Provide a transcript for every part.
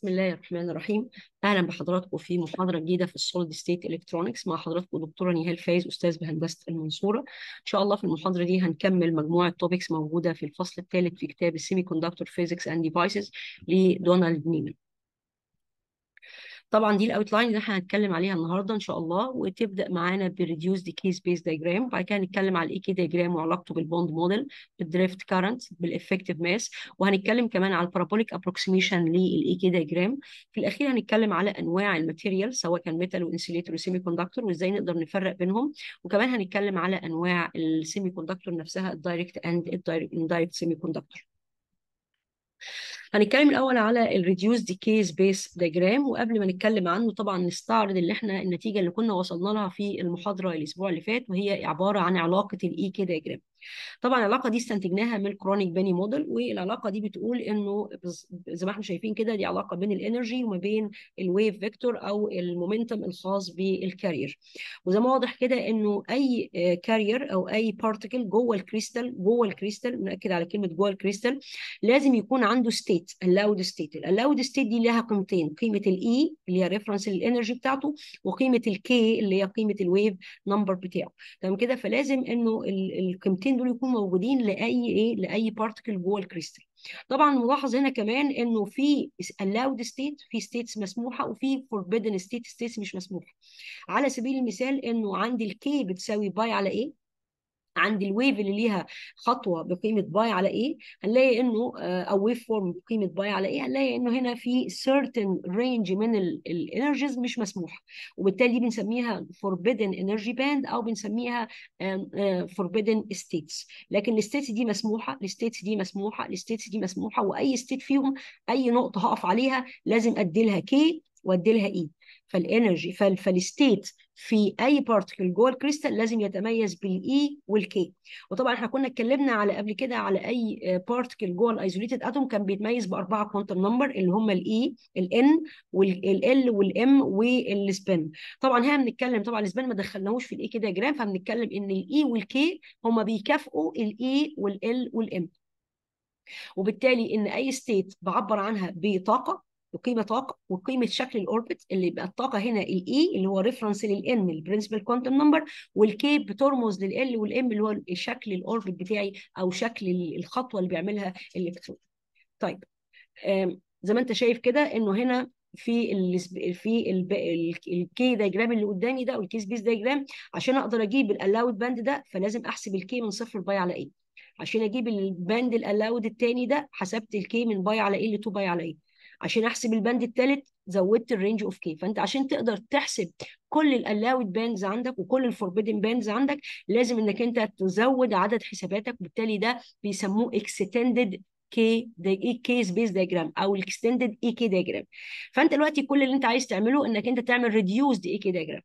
بسم الله الرحمن الرحيم اهلا بحضراتكم في محاضره جديده في السوليد ستيت الكترونكس مع حضراتكم دكتوره نهال فايز استاذ بهندسه المنصوره ان شاء الله في المحاضره دي هنكمل مجموعه توبكس موجوده في الفصل الثالث في كتاب السيمي كوندكتور فيزيكس اند ديفايسز لدونالد نيمان طبعا دي الاوت لاين اللي احنا هنتكلم عليها النهارده ان شاء الله وتبدا معانا بريديوس كي سبيس دايجرام وبعد كده هنتكلم على الاي كي دايجرام وعلاقته بالبوند موديل بالدريفت كارنت بالافكتيف ماس وهنتكلم كمان على البارابوليك ابروكسيميشن للاي كي دايجرام في الاخير هنتكلم على انواع الماتيريال سواء كان ميتال وانسليتور وسيمي كوندكتور وازاي نقدر نفرق بينهم وكمان هنتكلم على انواع السيمي كوندكتور نفسها الدايركت اند الدايركت سيمي كوندكتور هنتكلم الاول على الريديوس ديكي بيس ديجرام وقبل ما نتكلم عنه طبعا نستعرض اللي احنا النتيجه اللي كنا وصلنا لها في المحاضره الاسبوع اللي فات وهي عباره عن علاقه الاي كي ديجرام طبعا العلاقه دي استنتجناها من الكرونيك باني موديل والعلاقه دي بتقول انه زي ما احنا شايفين كده دي علاقه بين الانرجي وما بين الويف فيكتور او المومنتم الخاص بالكارير وزي ما واضح كده انه اي كارير آه، او اي بارتكل جوه الكريستال جوه الكريستال ناكد على كلمه جوه الكريستال لازم يكون عنده ستيت اللاود ستيت اللاود ستيت دي لها قيمتين قيمه الاي e اللي هي ريفرنس للانرجي بتاعته وقيمه الكي اللي هي قيمه الويف نمبر بتاعه تمام كده فلازم انه القيمتين الحالتين دول يكونوا موجودين لاي ايه لاي بارتكل جوه الكريستال طبعا نلاحظ هنا كمان انه في allowed state في ستيتس مسموحه وفي forbidden state ستيتس مش مسموحه على سبيل المثال انه عندي الكي بتساوي باي على ايه عند الويف اللي ليها خطوه بقيمه باي على ايه هنلاقي انه آه، او ويف فورم بقيمه باي على ايه هنلاقي انه هنا في سيرتن رينج من الانرجيز مش مسموحه وبالتالي دي بنسميها فوربيدن انرجي باند او بنسميها فوربيدن ستيتس آه، لكن الستيتس دي مسموحه الستيتس دي مسموحه الستيتس دي مسموحه واي ستيت فيهم اي نقطه هقف عليها لازم ادي لها كي وادي لها اي e. فالانرجي فالستيت في اي بارتكل جوه الكريستال لازم يتميز بالاي e والكي وطبعا احنا كنا اتكلمنا على قبل كده على اي بارتكل جوه الايزوليتد اتوم كان بيتميز باربعه كوانتم نمبر اللي هم الاي e، الان والال والام والسبن طبعا هنا بنتكلم طبعا السبن ما دخلناهوش في الاي e كده جرام فبنتكلم ان الاي والكي هم بيكافئوا الاي والال والام وبالتالي ان اي ستيت بعبر عنها بطاقه وقيمه طاقه وقيمه شكل الاوربت اللي يبقى الطاقه هنا الاي e اللي هو ريفرنس للان البرنسبل كوانتم نمبر والكي بترمز للال والام اللي هو شكل الاوربت بتاعي او شكل الخطوه اللي بيعملها الالكترون. طيب زي ما انت شايف كده انه هنا في في الكي دايجرام اللي قدامي ده والكي سبيس دايجرام عشان اقدر اجيب الالاود باند ده فلازم احسب الكي من صفر باي على ايه عشان اجيب الباند الالاود الثاني ده حسبت الكي من باي على ايه ل 2 باي على ايه عشان احسب البند الثالث زودت الرينج اوف كي فانت عشان تقدر تحسب كل الالاود باندز عندك وكل الفوربيدن باندز عندك لازم انك انت تزود عدد حساباتك وبالتالي ده بيسموه اكستندد كي كي سبيس دايجرام او الاكستندد اي كي دايجرام فانت دلوقتي كل اللي انت عايز تعمله انك انت تعمل ريديوسد اي كي دايجرام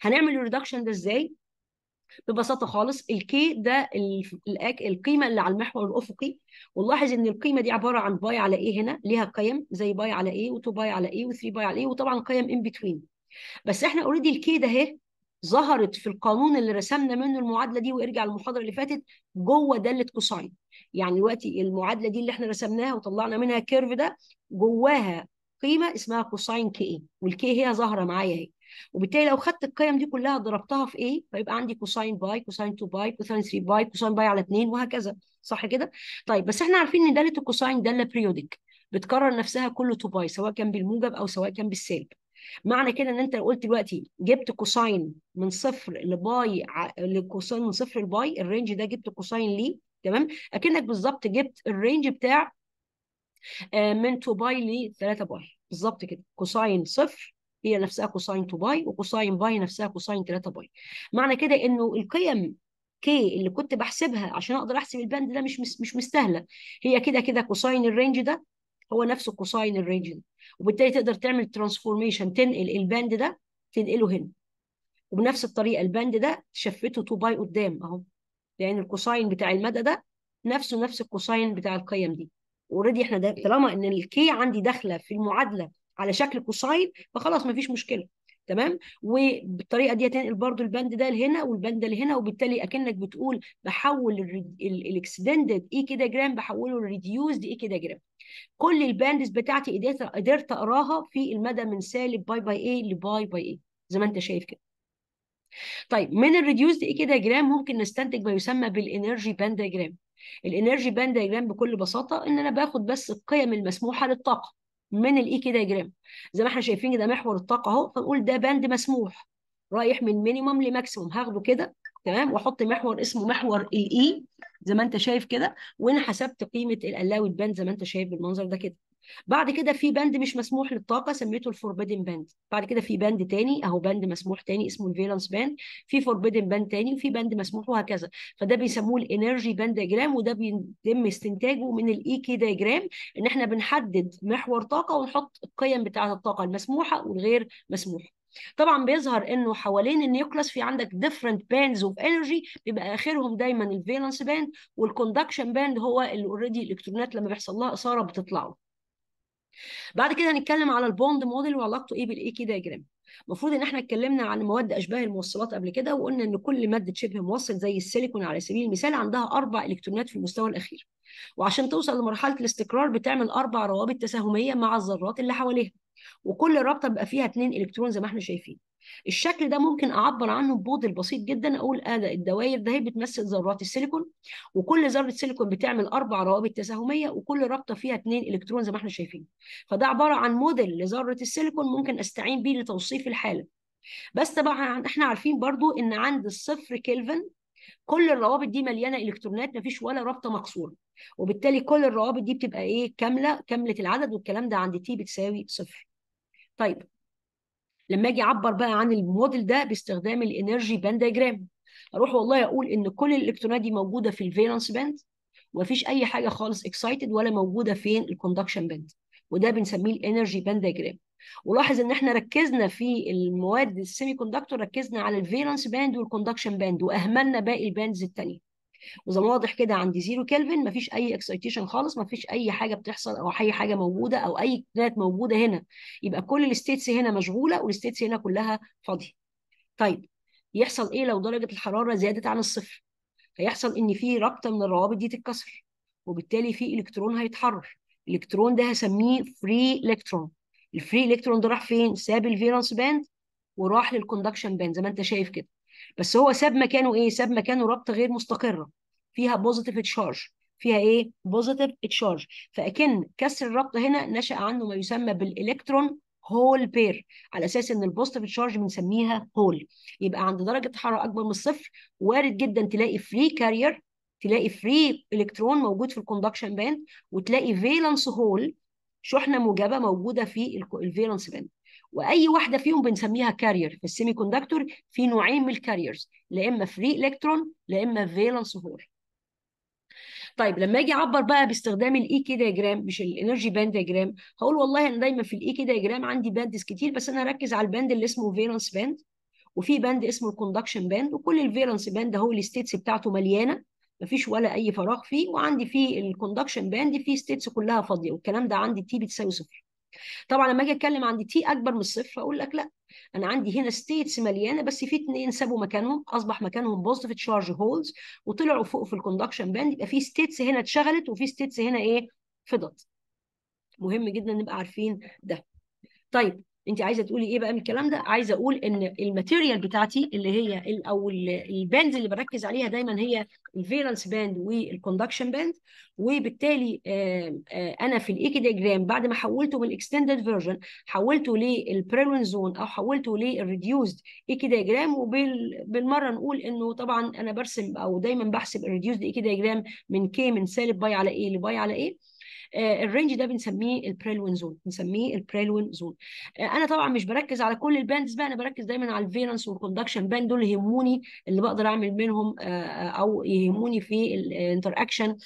هنعمل الريدكشن ده ازاي ببساطه خالص الكي ده القيمه اللي على المحور الافقي ونلاحظ ان القيمه دي عباره عن باي على ايه هنا ليها قيم زي باي على ايه و2 باي على ايه و3 باي على ايه وطبعا قيم ان بتوين بس احنا اوريدي الكي ده اهي ظهرت في القانون اللي رسمنا منه المعادله دي وارجع للمحاضره اللي فاتت جوه داله كوساين يعني دلوقتي المعادله دي اللي احنا رسمناها وطلعنا منها كيرف ده جواها قيمه اسمها كوساين كي e. والكي هي ظاهره معايا اهي وبالتالي لو خدت القيم دي كلها ضربتها في ايه فيبقى عندي كوساين باي كوساين 2 باي كوساين 3 باي كوساين باي على 2 وهكذا صح كده طيب بس احنا عارفين ان داله الكوساين داله بريوديك بتكرر نفسها كل 2 باي سواء كان بالموجب او سواء كان بالسالب معنى كده ان انت لو قلت دلوقتي جبت كوساين من صفر لباي لكوساين من صفر لباي الرينج ده جبت كوساين ليه تمام اكنك بالظبط جبت الرينج بتاع آه، من 2 باي ل 3 باي بالظبط كده كوساين صفر هي نفسها كوساين 2 باي وكوساين باي نفسها كوساين 3 باي معنى كده انه القيم كي اللي كنت بحسبها عشان اقدر احسب البند ده مش مش مستاهله هي كده كده كوساين الرينج ده هو نفسه كوساين الرينج ده وبالتالي تقدر تعمل ترانسفورميشن تنقل البند ده تنقله هنا وبنفس الطريقه البند ده شفته 2 باي قدام اهو لان الكوساين بتاع المدى ده نفسه نفس الكوساين بتاع القيم دي اوريدي احنا ده طالما ان الكي عندي داخله في المعادله على شكل كوساين فخلاص مفيش مشكله تمام وبالطريقه دي هتنقل يعني برضو البند ده لهنا والبند ده لهنا وبالتالي اكنك بتقول بحول الاكستندد اي e كده جرام بحوله لريديوسد اي e كده جرام كل الباندز بتاعتي قدرت قدرت اقراها في المدى من سالب باي باي اي لباي باي اي زي ما انت شايف كده طيب من الريديوزد اي e كده جرام ممكن نستنتج ما يسمى بالانرجي باند دايجرام الانرجي باند دايجرام بكل بساطه ان انا باخد بس القيم المسموحه للطاقه من الاي كده جرام زي ما احنا شايفين ده محور الطاقه اهو فنقول ده باند مسموح رايح من مينيمم لماكسيموم هاخده كده تمام واحط محور اسمه محور الاي e زي ما انت شايف كده وانا حسبت قيمه الالوت باند زي ما انت شايف بالمنظر ده كده بعد كده في بند مش مسموح للطاقه سميته الفوربيدن باند بعد كده في بند تاني اهو بند مسموح تاني اسمه الفيلانس باند في فوربيدن باند تاني وفي بند مسموح وهكذا فده بيسموه الانرجي باند ديجرام وده بيتم استنتاجه من الاي كي ديجرام ان احنا بنحدد محور طاقه ونحط القيم بتاعه الطاقه المسموحه والغير مسموحه طبعا بيظهر انه حوالين النيوكلس في عندك ديفرنت باندز اوف انرجي بيبقى اخرهم دايما الفالنس باند والكوندكشن باند هو اللي اوريدي الالكترونات لما بيحصل لها اثاره بتطلعه بعد كده هنتكلم على البوند موديل وعلاقته ايه بالاي كي دايجرام المفروض ان احنا اتكلمنا عن مواد اشباه الموصلات قبل كده وقلنا ان كل ماده شبه موصل زي السيليكون على سبيل المثال عندها اربع الكترونات في المستوى الاخير وعشان توصل لمرحله الاستقرار بتعمل اربع روابط تساهميه مع الذرات اللي حواليها وكل رابطه بيبقى فيها اثنين الكترون زي ما احنا شايفين الشكل ده ممكن اعبر عنه ببعد البسيط جدا اقول اه ده الدوائر ده هي بتمثل ذرات السيليكون وكل ذره سيليكون بتعمل اربع روابط تساهميه وكل رابطه فيها اثنين الكترون زي ما احنا شايفين فده عباره عن موديل لذره السيليكون ممكن استعين بيه لتوصيف الحاله بس طبعا احنا عارفين برضو ان عند الصفر كلفن كل الروابط دي مليانه الكترونات مفيش ولا رابطه مكسوره وبالتالي كل الروابط دي بتبقى ايه كامله كامله العدد والكلام ده عند تي بتساوي صفر طيب لما اجي اعبر بقى عن الموديل ده باستخدام الانرجي باند دايجرام اروح والله اقول ان كل الالكترونات دي موجوده في الفالنس باند ومفيش اي حاجه خالص اكسايتد ولا موجوده فين الكوندكشن باند وده بنسميه الانرجي باند دايجرام ولاحظ ان احنا ركزنا في المواد السيمي كوندكتور ركزنا على الفالنس باند والكوندكشن باند واهملنا باقي الباندز الثانيه وزي ما واضح كده عند زيرو كلفن مفيش اي اكسايتيشن خالص مفيش اي حاجه بتحصل او اي حاجه موجوده او اي كائنات موجوده هنا يبقى كل الستيتس هنا مشغوله والستيتس هنا كلها فاضيه طيب يحصل ايه لو درجه الحراره زادت عن الصفر هيحصل ان في رابطه من الروابط دي تتكسر وبالتالي في الكترون هيتحرر الالكترون ده هسميه فري الكترون الفري الكترون ده راح فين ساب الفيرانس باند وراح للكوندكشن باند زي ما انت شايف كده بس هو ساب مكانه ايه ساب مكانه رابطه غير مستقره فيها بوزيتيف تشارج فيها ايه بوزيتيف تشارج فاكن كسر الرابطه هنا نشا عنه ما يسمى بالالكترون هول بير على اساس ان البوزيتيف تشارج بنسميها هول يبقى عند درجه حراره اكبر من الصفر وارد جدا تلاقي فري كارير تلاقي فري الكترون موجود في الكوندكشن باند وتلاقي فيلانس هول شحنه موجبه موجوده في الفيلانس باند واي واحده فيهم بنسميها كارير في السيمي كوندكتور في نوعين من الكاريرز لا اما فري الكترون لا اما فيلانس هول طيب لما اجي اعبر بقى باستخدام الاي كي دايجرام مش الانرجي باند دايجرام هقول والله انا دايما في الاي كي دايجرام عندي باندز كتير بس انا هركز على الباند اللي اسمه فيلانس باند وفي باند اسمه الكوندكشن باند وكل الفيلانس باند اهو الستيتس بتاعته مليانه مفيش ولا اي فراغ فيه وعندي في الكوندكشن باند في ستيتس كلها فاضيه والكلام ده عندي تي بتساوي صفر طبعا لما اجي اتكلم عندي تي اكبر من الصفر اقول لك لا انا عندي هنا ستيتس مليانه بس في اتنين سابوا مكانهم اصبح مكانهم بوزيتيف تشارج هولز وطلعوا فوق في الكوندكشن باند يبقى في ستيتس هنا اتشغلت وفي ستيتس هنا ايه فضت مهم جدا نبقى عارفين ده طيب انت عايزه تقولي ايه بقى من الكلام ده عايزه اقول ان الماتيريال بتاعتي اللي هي او الباند اللي بركز عليها دايما هي الفيرنس باند والكوندكشن باند وبالتالي آه، آه، انا في الايكي ديجرام بعد ما حولته من الاكستندد فيرجن حولته للبريلون زون او حولته للريديوزد ايكي ديجرام وبالمره نقول انه طبعا انا برسم او دايما بحسب الريديوزد ايكي ديجرام من كي من سالب باي على ايه لباي على ايه آه، الرينج ده بنسميه البريلوين زون بنسميه البريلوين زون آه، انا طبعا مش بركز على كل الباندز بقى انا بركز دايما على الفيرنس والكوندكشن باند دول يهموني اللي بقدر اعمل منهم آه، او يهموني في الانتر اكشن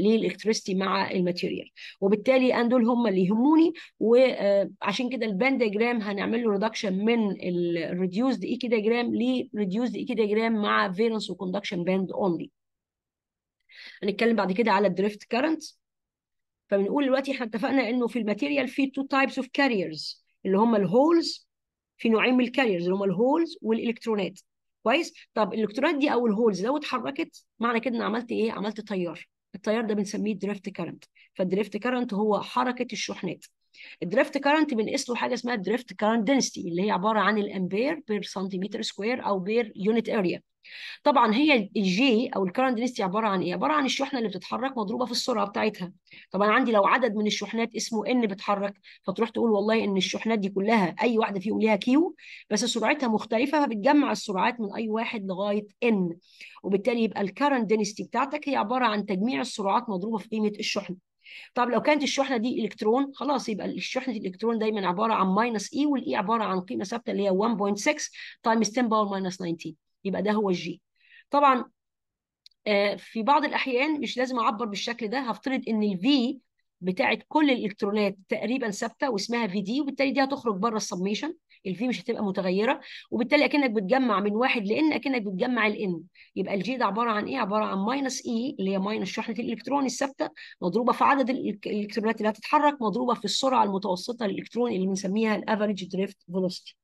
للالكتريستي مع الماتيريال وبالتالي انا دول هم اللي يهموني وعشان كده الباند ديجرام هنعمل له ريدكشن من الريديوسد ايكي ديجرام لريديوسد ايكي ديجرام مع فيرنس وكوندكشن باند اونلي هنتكلم بعد كده على الدريفت كارنت فبنقول دلوقتي احنا اتفقنا انه في الماتيريال في تو تايبس اوف كاريرز اللي هم الهولز في نوعين من الكاريرز اللي هم الهولز والالكترونات كويس طب الالكترونات دي او الهولز لو اتحركت معنى كده ان عملت ايه عملت تيار التيار ده بنسميه دريفت كارنت فالدريفت كارنت هو حركه الشحنات الدرافت كارنت بنقيس له حاجه اسمها الدريفت كارنت دنسيتي اللي هي عباره عن الامبير بير سنتيمتر سكوير او بير يونت اريا طبعا هي الجي او الكارنت دنسيتي عباره عن ايه عباره عن الشحنه اللي بتتحرك مضروبه في السرعه بتاعتها طبعا عندي لو عدد من الشحنات اسمه ان بتحرك فتروح تقول والله ان الشحنات دي كلها اي واحده فيهم ليها كيو بس سرعتها مختلفه فبتجمع السرعات من اي واحد لغايه ان وبالتالي يبقى الكارنت دنسيتي بتاعتك هي عباره عن تجميع السرعات مضروبه في قيمه الشحنه طب لو كانت الشحنه دي الكترون خلاص يبقى الشحنه الالكترون دايما عباره عن ماينس اي والاي عباره عن قيمه ثابته اللي هي 1.6 تايمز 10 باور ماينس 19 يبقى ده هو الجي طبعا آه، في بعض الاحيان مش لازم اعبر بالشكل ده هفترض ان الفي بتاعت كل الالكترونات تقريبا ثابته واسمها في دي وبالتالي دي هتخرج بره السميشن الفي مش هتبقى متغيره وبالتالي اكنك بتجمع من واحد لان اكنك بتجمع الان يبقى الجي ده عباره عن ايه؟ عباره عن ماينس اي اللي هي ماينس شحنه الالكترون الثابته مضروبه في عدد الالكترونات اللي هتتحرك مضروبه في السرعه المتوسطه للالكترون اللي بنسميها الافريج دريفت فيلوسيتي.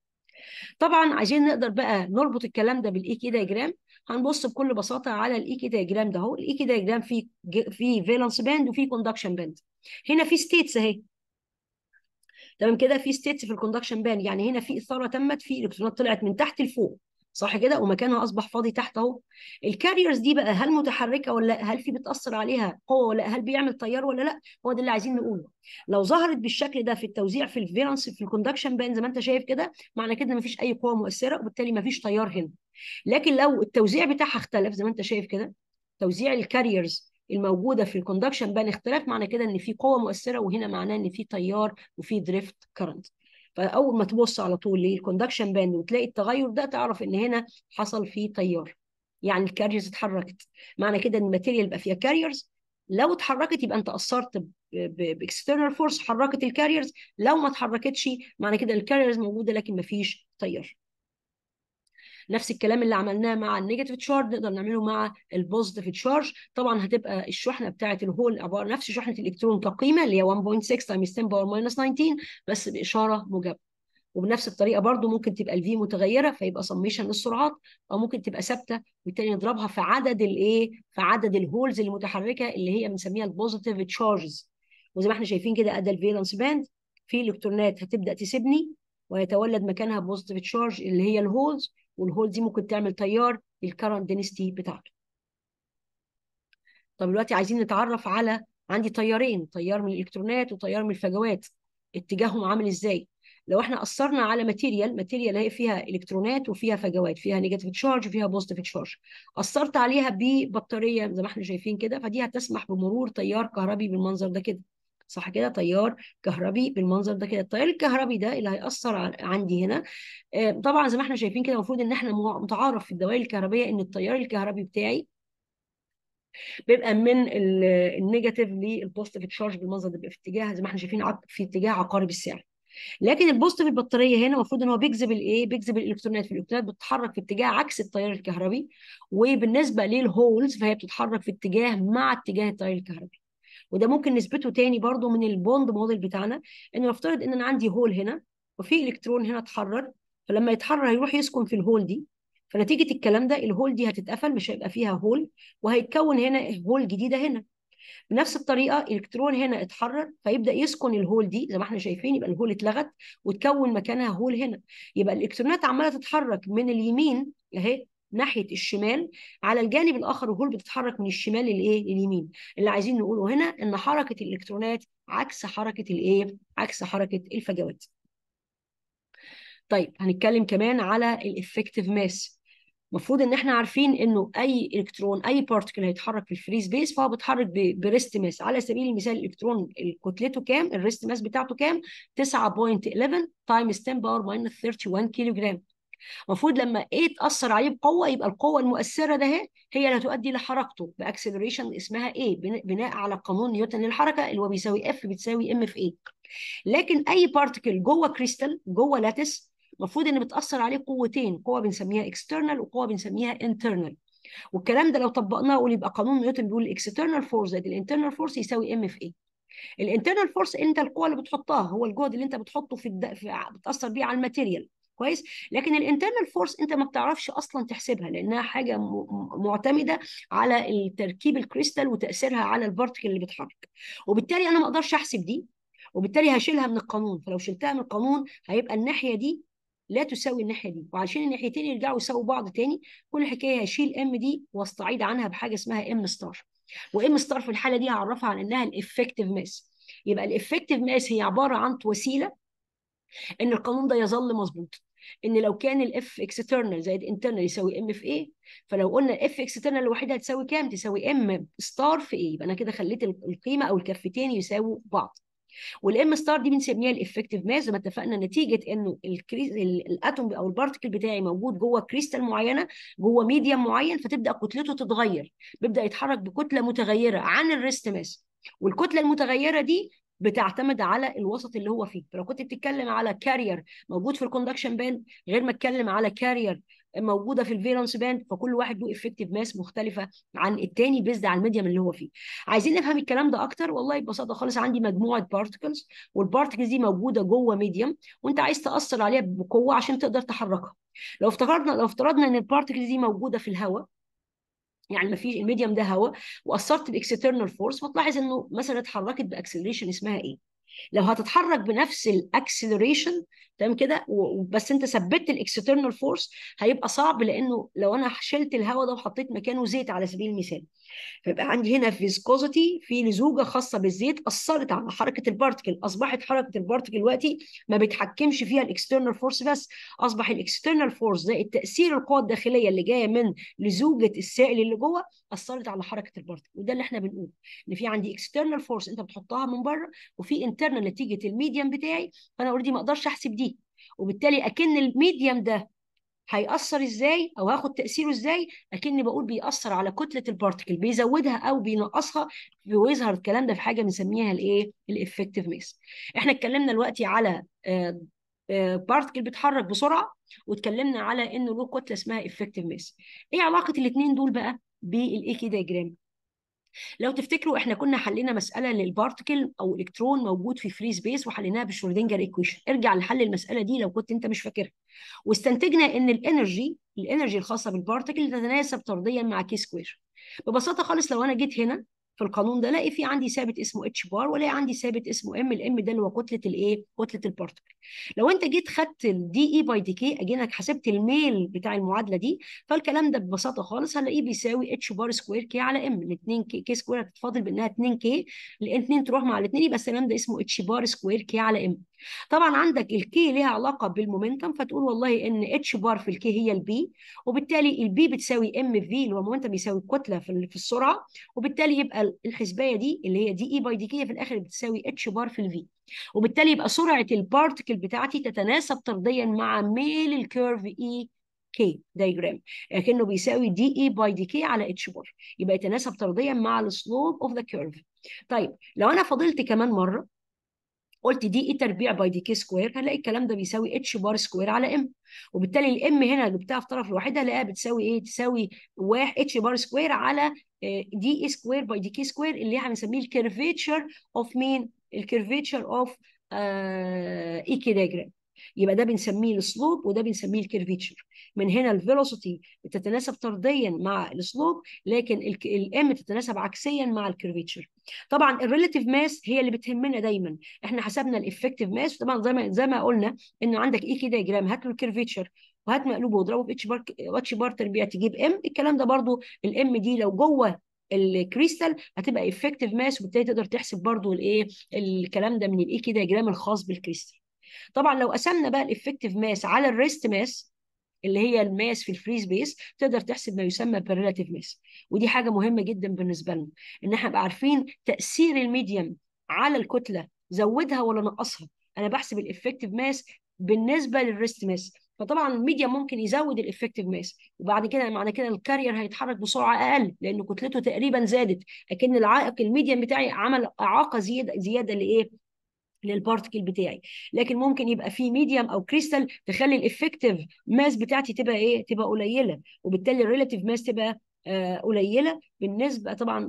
طبعا عايزين نقدر بقى نربط الكلام ده بالاي كي دايجرام هنبص بكل بساطه على الاي كي دايجرام ده اهو الاي كي دايجرام فيه فيه فالانس باند وفيه كوندكشن باند هنا في ستيتس اهي تمام كده في ستيتس في الكوندكشن بان يعني هنا في اثاره تمت في الكترونات طلعت من تحت لفوق صح كده ومكانها اصبح فاضي تحت اهو الكاريرز دي بقى هل متحركه ولا لا هل في بتاثر عليها قوه ولا هل بيعمل تيار ولا لا هو ده اللي عايزين نقوله لو ظهرت بالشكل ده في التوزيع في الفيرنس في الكوندكشن بان زي ما انت شايف كده معنى كده مفيش اي قوه مؤثره وبالتالي مفيش تيار هنا لكن لو التوزيع بتاعها اختلف زي ما انت شايف كده توزيع الكاريرز الموجوده في الكوندكشن بان اختلاف معنى كده ان في قوه مؤثره وهنا معناه ان في تيار وفي دريفت كرنت فاول ما تبص على طول للكوندكشن باند وتلاقي التغير ده تعرف ان هنا حصل فيه تيار يعني الكاريرز اتحركت معنى كده ان الماتيريال بقى فيها كاريرز لو اتحركت يبقى انت اثرت باكسترنال فورس حركت الكاريرز لو ما اتحركتش معنى كده الكاريرز موجوده لكن ما فيش تيار نفس الكلام اللي عملناه مع النيجاتيف تشارج نقدر نعمله مع البوزيتيف تشارج طبعا هتبقى الشحنه بتاعه الهول عباره نفس شحنه الالكترون كقيمه اللي هي 1.6 تايمز 10 باور ماينس 19 بس باشاره موجبه وبنفس الطريقه برضو ممكن تبقى الفي متغيره فيبقى سميشن للسرعات او ممكن تبقى ثابته وبالتالي نضربها في عدد الايه في عدد الهولز المتحركه اللي هي بنسميها البوزيتيف تشارجز وزي ما احنا شايفين كده ادى الفيلانس باند في الكترونات هتبدا تسيبني ويتولد مكانها بوزيتيف تشارج اللي هي الهولز والهول دي ممكن تعمل تيار للكرنت دينستي بتاعته طب دلوقتي عايزين نتعرف على عندي تيارين تيار من الالكترونات وتيار من الفجوات اتجاههم عامل ازاي لو احنا اثرنا على ماتيريال ماتيريال هي فيها الكترونات وفيها فجوات فيها نيجاتيف تشارج وفيها بوزيتيف تشارج اثرت عليها ببطاريه زي ما احنا شايفين كده فدي هتسمح بمرور تيار كهربي بالمنظر ده كده صح كده تيار كهربي بالمنظر ده كده التيار الكهربي ده اللي هيأثر عندي هنا آه، طبعا زي ما احنا شايفين كده المفروض ان احنا متعارف في الدوائر الكهربيه ان التيار الكهربي بتاعي بيبقى من النيجاتيف للبوستيف تشارج بالمنظر ده بيبقى في اتجاه زي ما احنا شايفين في اتجاه عقارب الساعه لكن البوست في البطاريه هنا المفروض ان هو بيجذب الايه؟ بيجذب الالكترونات، فالالكترونات بتتحرك في اتجاه عكس التيار الكهربي وبالنسبه للهولز فهي بتتحرك في اتجاه مع اتجاه التيار الكهربي. وده ممكن نثبته تاني برضو من البوند موديل بتاعنا ان نفترض ان انا عندي هول هنا وفي الكترون هنا اتحرر فلما يتحرر هيروح يسكن في الهول دي فنتيجه الكلام ده الهول دي هتتقفل مش هيبقى فيها هول وهيتكون هنا هول جديده هنا بنفس الطريقه الكترون هنا اتحرر فيبدا يسكن الهول دي زي ما احنا شايفين يبقى الهول اتلغت وتكون مكانها هول هنا يبقى الالكترونات عماله تتحرك من اليمين اهي ناحيه الشمال على الجانب الاخر الهول بتتحرك من الشمال للايه لليمين اللي عايزين نقوله هنا ان حركه الالكترونات عكس حركه الايه عكس حركه الفجوات طيب هنتكلم كمان على الافكتيف ماس المفروض ان احنا عارفين انه اي الكترون اي بارتكل هيتحرك في الفري سبيس فهو بيتحرك بريست ماس على سبيل المثال الالكترون كتلته كام الريست ماس بتاعته كام 9.11 تايمز 10 باور 31 كيلو جرام المفروض لما ايه تاثر عليه بقوه يبقى القوه المؤثره ده هي اللي هتؤدي لحركته باكسلريشن اسمها ايه بناء على قانون نيوتن للحركه اللي هو بيساوي اف بتساوي ام في ايه لكن اي بارتكل جوه كريستال جوه لاتس المفروض ان بتاثر عليه قوتين قوه بنسميها اكسترنال وقوه بنسميها انترنال والكلام ده لو طبقناه قول يبقى قانون نيوتن بيقول الاكسترنال فورس زائد الانترنال فورس يساوي ام في ايه الانترنال فورس انت القوه اللي بتحطها هو الجهد اللي انت بتحطه في, الد... في... بتاثر بيه على الماتيريال كويس لكن الانترنال فورس انت ما بتعرفش اصلا تحسبها لانها حاجه معتمده على التركيب الكريستال وتاثيرها على البارتكل اللي بيتحرك وبالتالي انا ما اقدرش احسب دي وبالتالي هشيلها من القانون فلو شلتها من القانون هيبقى الناحيه دي لا تساوي الناحيه دي وعشان الناحيتين يرجعوا يساووا بعض تاني كل حكايه هشيل ام دي واستعيد عنها بحاجه اسمها ام ستار وام ستار في الحاله دي هعرفها على انها الافكتيف ماس يبقى الافكتيف ماس هي عباره عن وسيله ان القانون ده يظل مظبوط ان لو كان الاف اكسترنال زائد انترنال يساوي ام في ايه فلو قلنا الاف اكسترنال لوحدها هتساوي كام تساوي ام ستار في ايه يبقى انا كده خليت القيمه او الكفتين يساووا بعض والام ستار دي بنسميها الافكتيف ماس زي ما اتفقنا نتيجه انه الكريز... الاتوم او البارتكل بتاعي موجود جوه كريستال معينه جوه ميديم معين فتبدا كتلته تتغير بيبدا يتحرك بكتله متغيره عن الريست ماس والكتله المتغيره دي بتعتمد على الوسط اللي هو فيه فلو كنت بتتكلم على كارير موجود في الكوندكشن باند غير ما اتكلم على كارير موجوده في الفيلانس باند فكل واحد له افكتيف ماس مختلفه عن التاني بيزد على الميديم اللي هو فيه عايزين نفهم الكلام ده اكتر والله ببساطه خالص عندي مجموعه بارتكلز والبارتكلز دي موجوده جوه ميديم وانت عايز تاثر عليها بقوه عشان تقدر تحركها لو افترضنا لو افترضنا ان البارتكلز دي موجوده في الهواء يعني ما فيش الميديم ده هواء واثرت باكسترنال فورس وتلاحظ انه مثلا اتحركت باكسلريشن اسمها ايه لو هتتحرك بنفس الاكسلريشن تمام كده وبس انت ثبت الاكسترنال فورس هيبقى صعب لانه لو انا شلت الهواء ده وحطيت مكانه زيت على سبيل المثال فيبقى عندي هنا فيسكوزيتي في لزوجه خاصه بالزيت اثرت على حركه البارتكل اصبحت حركه البارتكل دلوقتي ما بيتحكمش فيها الاكسترنال فورس بس اصبح الاكسترنال فورس زائد تاثير القوى الداخليه اللي جايه من لزوجه السائل اللي جوه اثرت على حركه البارتكل وده اللي احنا بنقول ان في عندي اكسترنال فورس انت بتحطها من بره وفي انترنال نتيجه الميديم بتاعي فانا اوريدي ما اقدرش احسب دي وبالتالي اكن الميديم ده هيأثر ازاي او هاخد تأثيره ازاي اكن بقول بيأثر على كتلة البارتكل بيزودها او بينقصها ويظهر الكلام ده في حاجة بنسميها الايه الافكتيف ميس احنا اتكلمنا دلوقتي على بارتكل آه، آه، بيتحرك بسرعة واتكلمنا على انه له كتلة اسمها افكتيف ميس ايه علاقة الاثنين دول بقى بالايكي دايجرام لو تفتكروا احنا كنا حلينا مساله للبارتكل او الكترون موجود في فري سبيس وحليناها بالشرودنجر ايكويشن ارجع لحل المساله دي لو كنت انت مش فاكرها واستنتجنا ان الانرجي الانرجي الخاصه بالبارتكل تتناسب طرديا مع كي سكوير ببساطه خالص لو انا جيت هنا في القانون ده الاقي في عندي ثابت اسمه اتش بار والاقي عندي ثابت اسمه ام الام ده اللي هو كتله الايه كتله البارتكل لو انت جيت خدت الدي اي باي دي كي اجينك حسبت الميل بتاع المعادله دي فالكلام ده ببساطه خالص هنلاقيه بيساوي اتش بار سكوير كي على ام ال 2 كي, كي سكوير هتتفاضل بانها 2 كي لان 2 تروح مع الاثنين يبقى الكلام ده اسمه اتش بار سكوير كي على ام طبعا عندك الكي ليها علاقه بالمومنتم فتقول والله ان اتش بار في الكي هي البي وبالتالي البي بتساوي ام في اللي هو المومنتم بيساوي الكتله في السرعه وبالتالي يبقى العمليه الحسبايه دي اللي هي دي اي باي دي كي في الاخر بتساوي اتش بار في الفي وبالتالي يبقى سرعه البارتكل بتاعتي تتناسب طرديا مع ميل الكيرف اي كي دايجرام لكنه بيساوي دي اي باي دي كي على اتش بار يبقى يتناسب طرديا مع السلوب اوف ذا كيرف طيب لو انا فضلت كمان مره قلت دي اي e تربيع باي دي كي سكوير هلاقي الكلام ده بيساوي اتش بار سكوير على ام وبالتالي الام هنا جبتها في طرف الواحد هلاقيها بتساوي ايه تساوي واحد اتش بار سكوير على دي اي سكوير باي دي كي سكوير اللي احنا بنسميه الكيرفيتشر اوف مين الكيرفيتشر اوف اي كي دايجرام يبقى ده بنسميه السلوب وده بنسميه الكيرفيتشر من هنا الفيلوسيتي بتتناسب طرديا مع السلوب لكن الام تتناسب عكسيا مع الكيرفيتشر طبعا الريليتيف ماس هي اللي بتهمنا دايما احنا حسبنا الافكتيف ماس طبعا زي ما زي ما قلنا ان عندك اي كي دايجرام هات له الكيرفيتشر وهات مقلوبه واضربه في اتش بار اتش بار تربيع تجيب ام الكلام ده برضو الام دي لو جوه الكريستال هتبقى افكتيف ماس وبالتالي تقدر تحسب برضو الايه الكلام ده من الاي كي دايجرام الخاص بالكريستال طبعا لو قسمنا بقى الافكتيف ماس على الريست ماس اللي هي الماس في الفري سبيس تقدر تحسب ما يسمى بالريلاتيف ماس ودي حاجه مهمه جدا بالنسبه لنا ان احنا نبقى عارفين تاثير الميديم على الكتله زودها ولا نقصها انا بحسب الافكتيف ماس بالنسبه للريست ماس فطبعا الميديم ممكن يزود الافكتيف ماس وبعد كده معنى كده الكارير هيتحرك بسرعه اقل لان كتلته تقريبا زادت اكن العائق الميديم بتاعي عمل اعاقه زياده زياده لايه للبارتكل بتاعي لكن ممكن يبقى في ميديم او كريستال تخلي الافكتيف ماس بتاعتي تبقى ايه تبقى قليله وبالتالي الريلاتيف ماس تبقى آه، قليله بالنسبه طبعا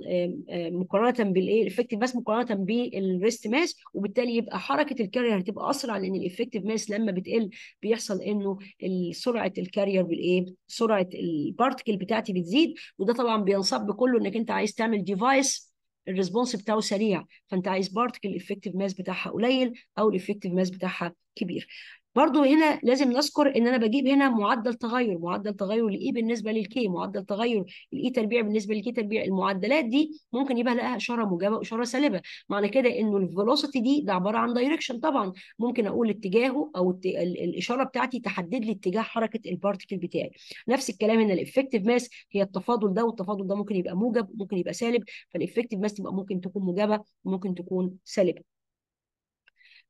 مقارنه بالايه الافكتيف ماس مقارنه بالريست ماس وبالتالي يبقى حركه الكارير هتبقى اسرع لان الافكتيف ماس لما بتقل بيحصل انه سرعه الكارير بالايه سرعه البارتكل بتاعتي بتزيد وده طبعا بينصب بكله انك انت عايز تعمل ديفايس الريسبونس بتاعه سريع فانت عايز بارتكل الافكتيف ماس بتاعها قليل او الافكتيف ماس بتاعها كبير برضو هنا لازم نذكر ان انا بجيب هنا معدل تغير معدل تغير الاي e بالنسبه للكي معدل تغير الاي e تربيع بالنسبه للكي تربيع المعدلات دي ممكن يبقى لها اشاره موجبه واشاره سالبه معنى كده انه الفيلوسيتي دي ده عباره عن دايركشن طبعا ممكن اقول اتجاهه او الت... الاشاره بتاعتي تحدد لي اتجاه حركه البارتكل بتاعي نفس الكلام هنا الافكتيف ماس هي التفاضل ده والتفاضل ده ممكن يبقى موجب ممكن يبقى سالب فالافكتيف ماس تبقى ممكن تكون موجبه ممكن تكون سالبه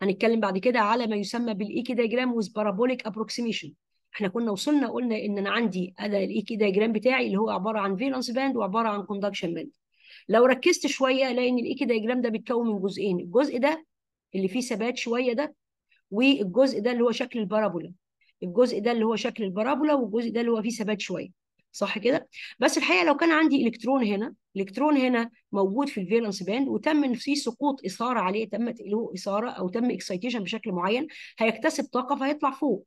هنتكلم بعد كده على ما يسمى بالايكي دايجرام ويز بارابوليك ابروكسيميشن احنا كنا وصلنا قلنا ان انا عندي انا دايجرام بتاعي اللي هو عباره عن فيلانس باند وعباره عن كوندكشن باند لو ركزت شويه الاقي ان دايجرام ده بيتكون من جزئين الجزء ده اللي فيه ثبات شويه ده والجزء ده اللي هو شكل البارابولا الجزء ده اللي هو شكل البارابولا والجزء ده اللي هو فيه ثبات شويه صح كده بس الحقيقه لو كان عندي الكترون هنا الكترون هنا موجود في الفيلنس باند وتم في سقوط اثاره عليه تم له اثاره او تم اكسيتيشن بشكل معين هيكتسب طاقه فهيطلع فوق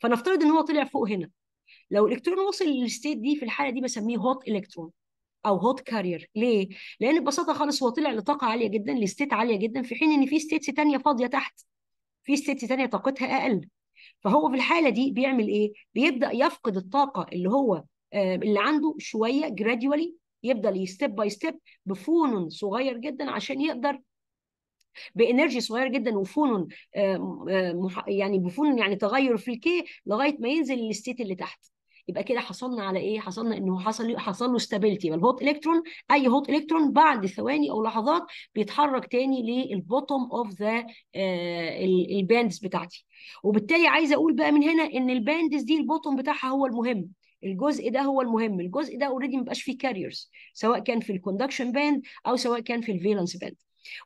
فنفترض ان هو طلع فوق هنا لو الالكترون وصل للستيت دي في الحاله دي بسميه هوت الكترون او هوت كارير ليه لان ببساطه خالص هو طلع لطاقه عاليه جدا لستيت عاليه جدا في حين ان في ستيتس ثانيه فاضيه تحت في ستيتس ثانيه طاقتها اقل فهو في الحاله دي بيعمل ايه بيبدا يفقد الطاقه اللي هو آه، اللي عنده شويه جراديولي يفضل يستيب باي ستيب بفونون صغير جدا عشان يقدر بانرجي صغير جدا وفونون آه، آه، يعني بفونون يعني تغير في الكي لغايه ما ينزل الستيت اللي تحت يبقى كده حصلنا على ايه حصلنا انه حصل حصل له ستابيلتي يبقى الهوت الكترون اي هوت الكترون بعد ثواني او لحظات بيتحرك تاني للبوتوم اوف ذا الباندز بتاعتي وبالتالي عايزه اقول بقى من هنا ان الباندز دي البوتوم بتاعها هو المهم الجزء ده هو المهم الجزء ده اوريدي مبقاش فيه كاريرز سواء كان في الكوندكشن باند او سواء كان في الفيلانس باند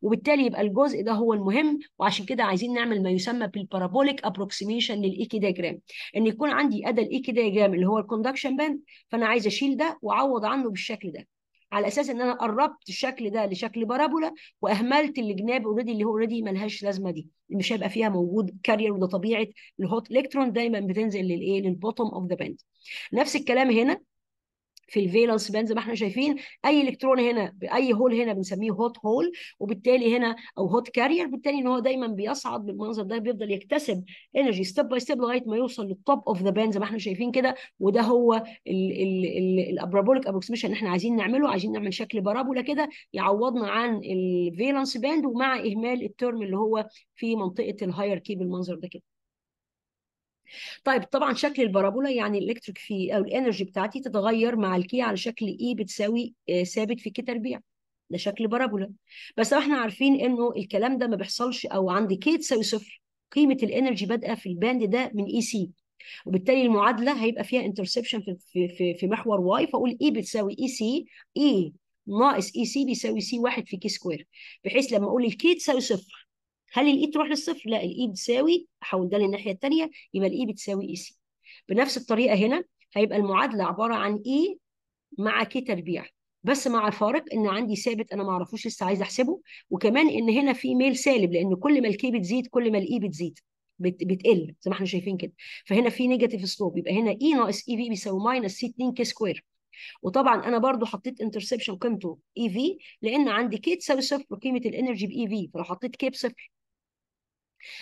وبالتالي يبقى الجزء ده هو المهم وعشان كده عايزين نعمل ما يسمى بالبارابوليك ابروكسيميشن للايكي دياجرام ان يكون عندي ادى الايكي دياجرام اللي هو الكوندكشن باند فانا عايز اشيل ده واعوض عنه بالشكل ده على اساس ان انا قربت الشكل ده لشكل بارابولا واهملت الجناب اوريدي اللي هو اوريدي ملهاش لازمه دي مش هيبقى فيها موجود كارير وده طبيعه الهوت الكترون دايما بتنزل للايه للبوتوم اوف ذا باند نفس الكلام هنا في الفالنس باند زي ما احنا شايفين اي الكترون هنا اي هول هنا بنسميه هوت هول وبالتالي هنا او هوت كارير بالتالي ان هو دايما بيصعد بالمنظر ده بيفضل يكتسب انرجي ستيب باي ستيب لغايه ما يوصل للتوب اوف ذا باند زي ما احنا شايفين كده وده هو الابرابوليك ابروكسيميشن اللي احنا عايزين نعمله عايزين نعمل شكل بارابولا كده يعوضنا عن الفالنس باند ومع اهمال الترم اللي هو في منطقه الهايركي بالمنظر ده كده طيب طبعا شكل البارابولا يعني الالكتريك في او الانرجي بتاعتي تتغير مع الكي على شكل اي e بتساوي آه، ثابت في كي تربيع ده شكل بارابولا بس احنا عارفين انه الكلام ده ما بيحصلش او عند كي تساوي صفر قيمه الانرجي بادئه في الباند ده من اي e سي وبالتالي المعادله هيبقى فيها انترسبشن في في في محور واي فاقول اي e بتساوي اي سي اي ناقص اي سي بيساوي سي واحد في كي سكوير بحيث لما اقول الكي تساوي صفر هل الاي تروح للصفر؟ لا الاي بتساوي احول ده للناحيه الثانيه يبقى الاي بتساوي اي e سي. بنفس الطريقه هنا هيبقى المعادله عباره عن اي e مع كي تربيع بس مع الفارق ان عندي ثابت انا ما اعرفوش لسه عايز احسبه وكمان ان هنا في ميل سالب لان كل ما الكي بتزيد كل ما الاي e بتزيد بت... بتقل زي ما احنا شايفين كده فهنا في نيجاتيف سلوب يبقى هنا اي ناقص اي في بيساوي ماينس سي 2 كي سكوير وطبعا انا برضو حطيت انترسبشن قيمته اي في لان عندي كي تساوي صفر وقيمه الانرجي باي في فلو حطيت كي بصفر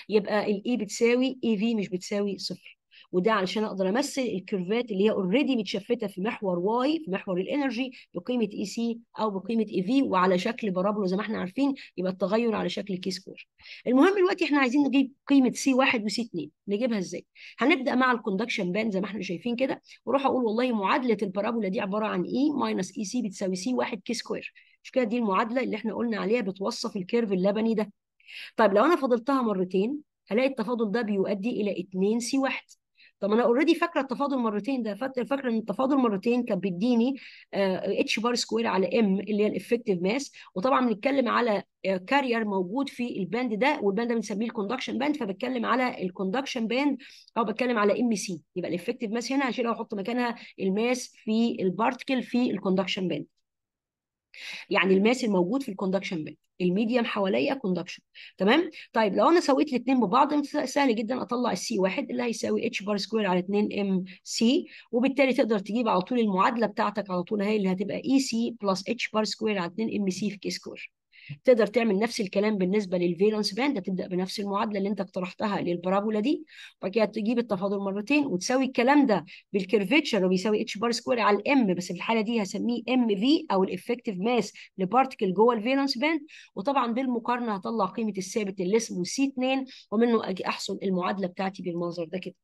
يبقى الاي e بتساوي اي في مش بتساوي صفر وده علشان اقدر امثل الكيرفات اللي هي اوريدي متشفته في محور واي في محور الانرجي بقيمه اي e سي او بقيمه اي في وعلى شكل بارابولو زي ما احنا عارفين يبقى التغير على شكل كي سكوير. المهم دلوقتي احنا عايزين نجيب قيمه سي 1 وسي 2 نجيبها ازاي؟ هنبدا مع الكوندكشن بان زي ما احنا شايفين كده واروح اقول والله معادله البارابولا دي عباره عن اي ماينس اي سي بتساوي سي 1 كي سكوير. مش كده دي المعادله اللي احنا قلنا عليها بتوصف الكيرف اللبني ده طيب لو انا فضلتها مرتين هلاقي التفاضل ده بيؤدي الى 2 سي 1 طب انا اوريدي فاكره التفاضل مرتين ده فاكره ان التفاضل مرتين كان بيديني اتش آه، بار سكوير على ام اللي هي الافكتيف ماس وطبعا بنتكلم على كارير آه، موجود في الباند ده والباند ده بنسميه الكوندكشن باند فبتكلم على الكوندكشن باند او بتكلم على ام سي يبقى الافكتيف ماس هنا هشيلها واحط مكانها الماس في البارتكل في الكوندكشن باند يعني الماس الموجود في الكوندكشن بيلد الميديم حواليا كوندكشن تمام طيب لو انا سويت الاثنين ببعض سهل جدا اطلع السي واحد اللي هيساوي اتش بار سكوير على 2 ام سي وبالتالي تقدر تجيب على طول المعادله بتاعتك على طول هي اللي هتبقى اي سي بلس اتش بار سكوير على 2 ام سي في كي سكوير تقدر تعمل نفس الكلام بالنسبه للفيلانس باند تبدا بنفس المعادله اللي انت اقترحتها للبرابولا دي وبعد كده تجيب التفاضل مرتين وتساوي الكلام ده بالكيرفيتشر وبيساوي اتش بار سكوير على الام بس في الحاله دي هسميه ام في او الافكتيف ماس لبارتكل جوه الفيلانس باند وطبعا بالمقارنه هطلع قيمه الثابت اللي اسمه سي 2 ومنه اجي احصل المعادله بتاعتي بالمنظر ده كده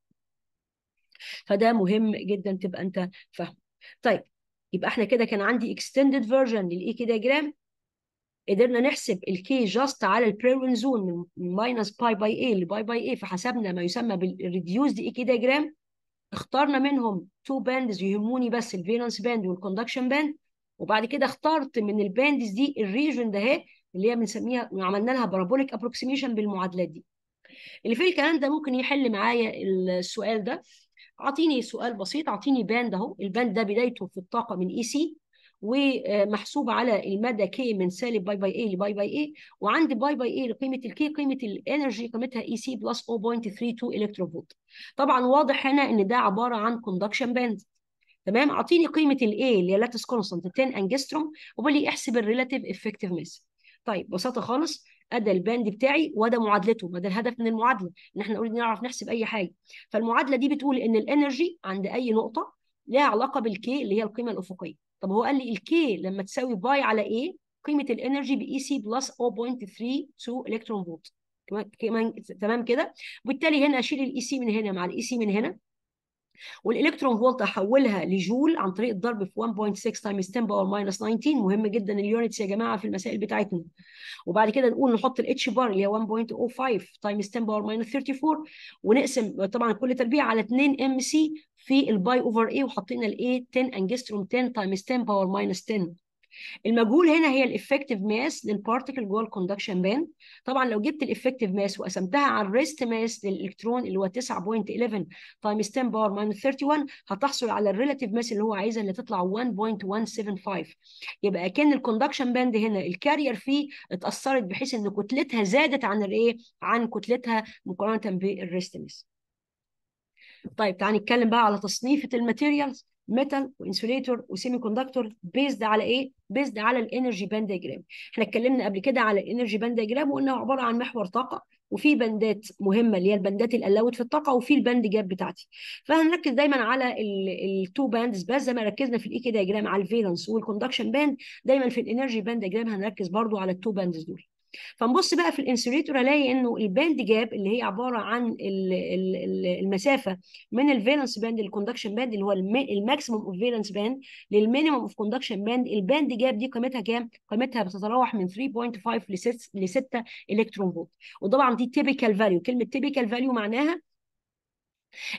فده مهم جدا تبقى انت فاهم طيب يبقى احنا كده كان عندي فيرجن للاي كي ديجرام قدرنا نحسب الكي جاست على البيرون زون من ماينس باي باي اي لباي باي اي فحسبنا ما يسمى بالريديوزد اي كي ديجرام اخترنا منهم تو باندز يهموني بس الفيرنس باند والكوندكشن باند وبعد كده اخترت من الباندز دي الريجن ده اللي هي بنسميها عملنا لها بارابوليك ابروكسيميشن بالمعادلات دي اللي في الكلام ده ممكن يحل معايا السؤال ده اعطيني سؤال بسيط اعطيني باند اهو الباند ده بدايته في الطاقه من اي e سي ومحسوبه على المدى كي من سالب باي باي A لباي باي A وعند باي باي اي لقيمه الكي قيمه الانرجي قيمتها اي سي بلس 0.32 الكترو فولت طبعا واضح هنا ان ده عباره عن كوندكشن باند تمام اعطيني قيمه الاي اللي هي لاتس كونستانت 10 انجستروم وبالي احسب الريلاتيف افكتيف ماس طيب ببساطه خالص ادى الباند بتاعي وده معادلته وده الهدف من المعادله ان احنا نريد نعرف نحسب اي حاجه فالمعادله دي بتقول ان الانرجي عند اي نقطه لها علاقه بالكي اللي هي القيمه الافقيه طب هو قال لي الكي لما تساوي باي على ايه قيمه الانرجي باي سي بلس 0.32 الكترون فولت كمان تمام كده وبالتالي هنا اشيل الاي سي e من هنا مع الاي سي e من هنا والالكترون فولت احولها لجول عن طريق الضرب في 1.6 تايمز 10 باور ماينس 19 مهم جدا اليونتس يا جماعه في المسائل بتاعتنا وبعد كده نقول نحط الاتش بار اللي هي 1.05 تايمز 10 باور ماينس 34 ونقسم طبعا كل تربيع على 2 ام سي في الباي اوفر اي وحطينا الاي 10 انجستروم 10 تايمز 10 باور ماينس 10 المجهول هنا هي الافكتيف ماس للبارتكل جوه الكوندكشن باند طبعا لو جبت الافكتيف ماس وقسمتها على الريست ماس للالكترون اللي هو 9.11 تايمز 10 باور ماينس 31 هتحصل على الريلاتيف ماس اللي هو عايزها اللي تطلع 1.175 يبقى كان الكوندكشن باند هنا الكارير فيه اتاثرت بحيث ان كتلتها زادت عن الايه عن كتلتها مقارنه بالريست ماس طيب تعال نتكلم بقى على تصنيفه الماتيريالز ميتال وانسوليتور وسيمي كوندكتور بيزد على ايه؟ بيزد على الانرجي باند ديجرام. احنا اتكلمنا قبل كده على الانرجي باند ديجرام وقلنا عباره عن محور طاقه وفي بندات مهمه اللي هي البندات الالاوت في الطاقه وفي الباند جاب بتاعتي. فهنركز دايما على التو باندز بس زي ما ركزنا في الايكي ديجرام على الفيلنس والكوندكشن باند دايما في الانرجي باند ديجرام هنركز برضو على التو باندز دول. فنبص بقى في الانسوليتور الاقي انه الباند جاب اللي هي عباره عن المسافه من الفالنس باند للكوندكشن باند اللي هو الماكسيموم اوف فالنس باند للمينيموم اوف كوندكشن باند الباند جاب دي قيمتها كام؟ قيمتها بتتراوح من 3.5 ل 6 الكترون فولت وطبعا دي تيبيكال فاليو كلمه تيبيكال فاليو معناها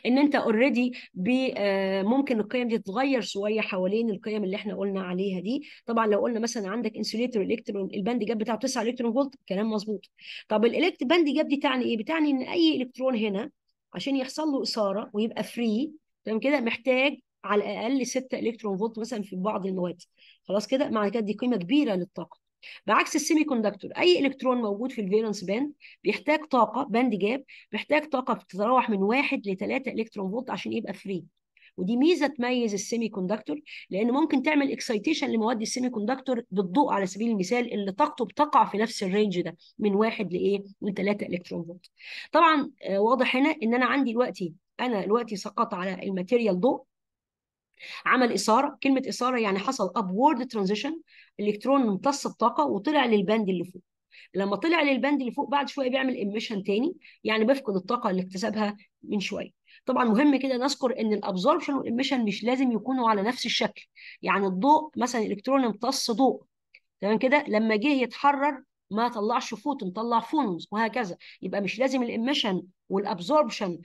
ان انت اوريدي آه، ممكن القيم دي تتغير شويه حوالين القيم اللي احنا قلنا عليها دي طبعا لو قلنا مثلا عندك انسوليتور الكترون الباند جاب بتاعه 9 الكترون فولت كلام مظبوط طب الالكت باند جاب دي تعني ايه بتعني ان اي الكترون هنا عشان يحصل له اثاره ويبقى فري تمام كده محتاج على الاقل 6 الكترون فولت مثلا في بعض المواد خلاص كده معنى كده دي قيمه كبيره للطاقه بعكس السيمي كوندكتور اي الكترون موجود في الفيلنس باند بيحتاج طاقه باند جاب بيحتاج طاقه بتتراوح من 1 ل 3 الكترون فولت عشان يبقى فري ودي ميزه تميز السيمي كوندكتور لان ممكن تعمل اكسايتيشن لمواد السيمي كوندكتور بالضوء على سبيل المثال اللي طاقته بتقع في نفس الرينج ده من 1 لايه من 3 الكترون فولت طبعا آه، واضح هنا ان انا عندي دلوقتي انا دلوقتي سقط على الماتيريال ضوء عمل اثاره كلمه اثاره يعني حصل ابورد ترانزيشن الالكترون امتص الطاقه وطلع للبند اللي فوق لما طلع للبند اللي فوق بعد شويه بيعمل اميشن تاني يعني بيفقد الطاقه اللي اكتسبها من شويه طبعا مهم كده نذكر ان الابزوربشن والاميشن مش لازم يكونوا على نفس الشكل يعني الضوء مثلا الالكترون امتص ضوء تمام كده لما جه يتحرر ما طلعش فوتون طلع فونز وهكذا يبقى مش لازم الاميشن والابزوربشن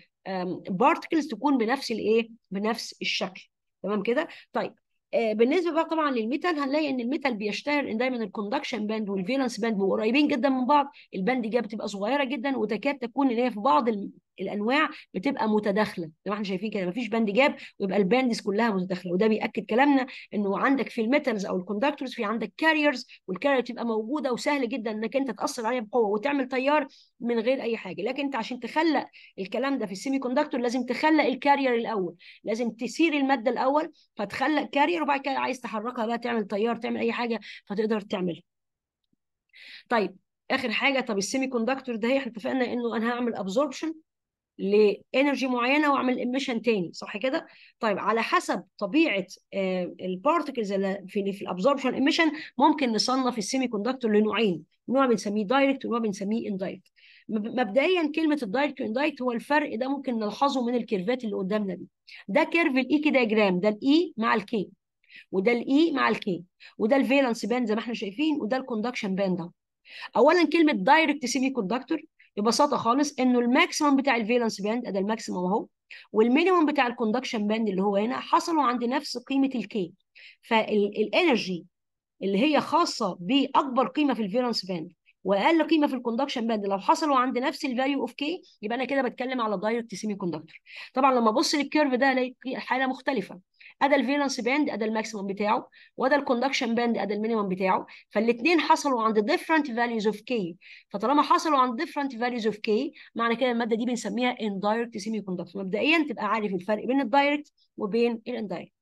بارتكلز تكون بنفس الايه بنفس الشكل تمام كده طيب آه، بالنسبه بقى طبعا للميتال هنلاقي ان الميتال بيشتهر ان دايما الكوندكشن باند والفيلانس باند قريبين جدا من بعض الباند دي بتبقى صغيره جدا وتكاد تكون اللي هي في بعض الانواع بتبقى متداخله زي ما احنا شايفين كده مفيش باند جاب ويبقى الباندز كلها متداخله وده بياكد كلامنا انه عندك في الميتالز او الكوندكتورز في عندك كاريرز والكارير بتبقى موجوده وسهل جدا انك انت تاثر عليها بقوه وتعمل تيار من غير اي حاجه لكن انت عشان تخلق الكلام ده في السيمي كوندكتور لازم تخلق الكارير الاول لازم تسير الماده الاول فتخلق كارير وبعد كده عايز تحركها بقى تعمل تيار تعمل اي حاجه فتقدر تعملها طيب اخر حاجه طب السيمي كوندكتور ده احنا اتفقنا انه انا هعمل ابزوربشن لانرجي معينه واعمل اميشن تاني صح كده طيب على حسب طبيعه آه، البارتكلز اللي في الابزوربشن اميشن ممكن نصنف السيمي كوندكتور لنوعين نوع بنسميه دايركت ونوع بنسميه اندايركت مبدئيا كلمه الدايركت واندايركت هو الفرق ده ممكن نلحظه من الكيرفات اللي قدامنا دي ده كيرف الاي e كي دايجرام ده الاي e مع الكي وده الاي e مع الكي وده الفالنس باند زي ما احنا شايفين وده الكوندكشن باند ده اولا كلمه دايركت سيمي كوندكتور ببساطه خالص انه الماكسيمم بتاع الفالنس باند ده الماكسيمم اهو والمينيمم بتاع الكوندكشن باند اللي هو هنا حصلوا عند نفس قيمه الكي فالانرجي اللي هي خاصه باكبر قيمه في الفالنس باند واقل قيمه في الكوندكشن باند لو حصلوا عند نفس الفاليو اوف كي يبقى انا كده بتكلم على دايركت سيمي كوندكتور طبعا لما ابص للكيرف ده الاقي حاله مختلفه ادى الفيرنس باند ادى الماكسيمم بتاعه وادى الكوندكشن باند ادى المينيمم بتاعه فالاثنين حصلوا عند ديفرنت فاليوز اوف كي فطالما حصلوا عند ديفرنت فاليوز اوف كي معنى كده الماده دي بنسميها اندايركت سيمي كوندكتور مبدئيا تبقى عارف الفرق بين الدايركت وبين الاندايركت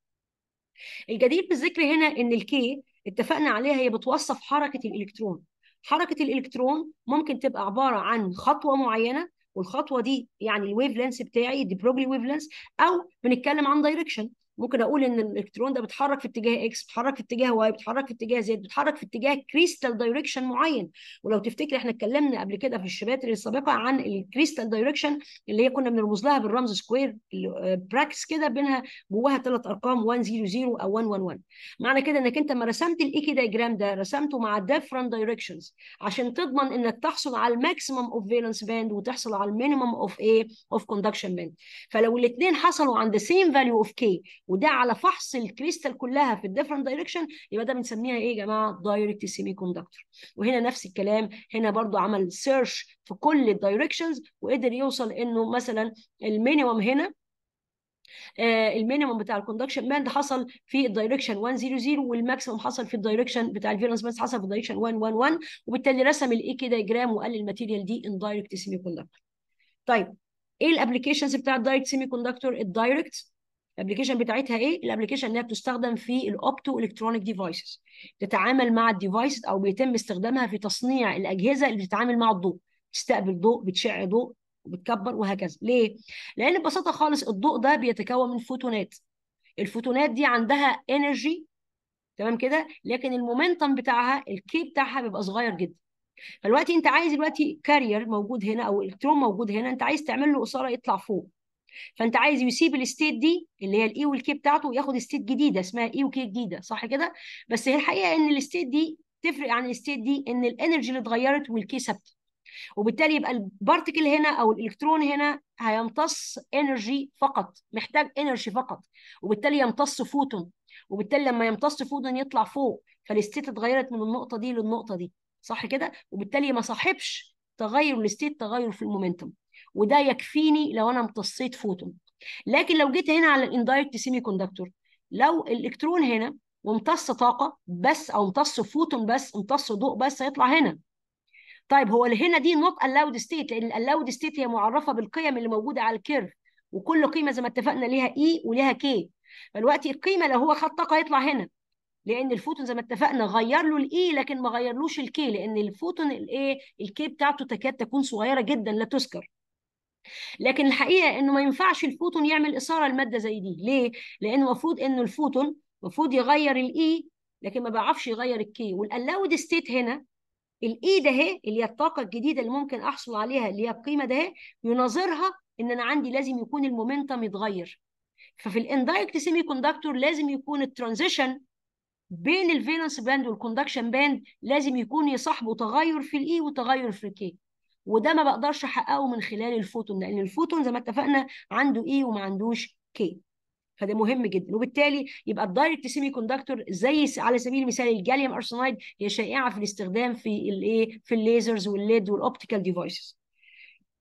الجدير بالذكر هنا ان الكي اتفقنا عليها هي بتوصف حركه الالكترون حركه الالكترون ممكن تبقى عباره عن خطوه معينه والخطوه دي يعني الويف لينس بتاعي دي بروجلي ويف لينس او بنتكلم عن دايركشن ممكن اقول ان الالكترون ده بيتحرك في اتجاه اكس بيتحرك في اتجاه واي بيتحرك في اتجاه زد بيتحرك في اتجاه كريستال دايركشن معين ولو تفتكر احنا اتكلمنا قبل كده في الشبات السابقه عن الكريستال دايركشن اللي هي كنا بنرمز لها بالرمز سكوير آه، براكس كده بينها جواها ثلاث ارقام 100 او 111 معنى كده انك انت ما رسمت الايكي دايجرام ده رسمته مع ديفرنت دايركشنز عشان تضمن انك تحصل على الماكسيمم اوف فالنس باند وتحصل على المينيمم اوف ايه اوف كوندكشن باند فلو الاثنين حصلوا عند سيم فاليو اوف كي وده على فحص الكريستال كلها في الديفرنت دايركشن يبقى ده بنسميها ايه يا جماعه دايركت سيمي كوندكتور وهنا نفس الكلام هنا برضو عمل سيرش في كل الدايركشنز وقدر يوصل انه مثلا المينيمم هنا آه المينيمم بتاع الكوندكشن باند حصل في الدايركشن 100 والماكسيمم حصل في الدايركشن بتاع الفيرنس باند حصل في الدايركشن 111 وبالتالي رسم الاي كي دايجرام وقال الماتيريال دي ان دايركت سيمي كوندكتور. طيب ايه الابلكيشنز بتاع الدايركت سيمي كوندكتور؟ الدايركت الابلكيشن بتاعتها ايه الابلكيشن انها بتستخدم في الاوبتو الكترونيك ديفايسز تتعامل مع الديفايسز او بيتم استخدامها في تصنيع الاجهزه اللي بتتعامل مع الضوء بتستقبل ضوء بتشع ضوء وبتكبر وهكذا ليه لان ببساطه خالص الضوء ده بيتكون من فوتونات الفوتونات دي عندها انرجي تمام كده لكن المومنتم بتاعها الكي بتاعها بيبقى صغير جدا فالوقت انت عايز دلوقتي كارير موجود هنا او الكترون موجود هنا انت عايز تعمل له اثاره يطلع فوق فانت عايز يسيب الستيت دي اللي هي الاي والكي بتاعته وياخد ستيت جديده اسمها اي وكي جديده صح كده بس هي الحقيقه ان الستيت دي تفرق عن الستيت دي ان الانرجي اللي اتغيرت والكي ثابته وبالتالي يبقى البارتكل هنا او الالكترون هنا هيمتص انرجي فقط محتاج انرجي فقط وبالتالي يمتص فوتون وبالتالي لما يمتص فوتون يطلع فوق فالستيت اتغيرت من النقطه دي للنقطه دي صح كده وبالتالي ما صاحبش تغير الستيت تغير في المومنتوم وده يكفيني لو انا امتصيت فوتون لكن لو جيت هنا على الاندايركت سيمي كوندكتور لو الالكترون هنا وامتص طاقه بس او امتص فوتون بس امتص ضوء بس هيطلع هنا طيب هو اللي هنا دي نوت الاود ستيت لان الاود ستيت هي معرفه بالقيم اللي موجوده على الكيرف وكل قيمه زي ما اتفقنا ليها اي e وليها كي فالوقت القيمه لو هو خد طاقه هيطلع هنا لان الفوتون زي ما اتفقنا غير له الاي e، لكن ما غيرلوش الكي لان الفوتون الايه الكي بتاعته تكاد تكون صغيره جدا لا تذكر لكن الحقيقه انه ما ينفعش الفوتون يعمل اثاره لماده زي دي ليه لانه المفروض انه الفوتون المفروض يغير الاي e، لكن ما بيعرفش يغير الكي والالاود ستيت هنا الاي e ده هي اللي هي الطاقه الجديده اللي ممكن احصل عليها اللي هي القيمه ده يناظرها ان انا عندي لازم يكون المومنتم يتغير ففي الاندايركت سيمي كوندكتور لازم يكون الترانزيشن بين الفالنس باند والكوندكشن باند لازم يكون يصاحبه تغير في الاي e وتغير في الكي وده ما بقدرش احققه من خلال الفوتون لان الفوتون زي ما اتفقنا عنده اي وما عندوش كي فده مهم جدا وبالتالي يبقى الدايركت سيمي كوندكتور زي على سبيل المثال الجاليوم ارسنايد هي شائعه في الاستخدام في الايه في الليزرز والليد والاوبتيكال ديفايسز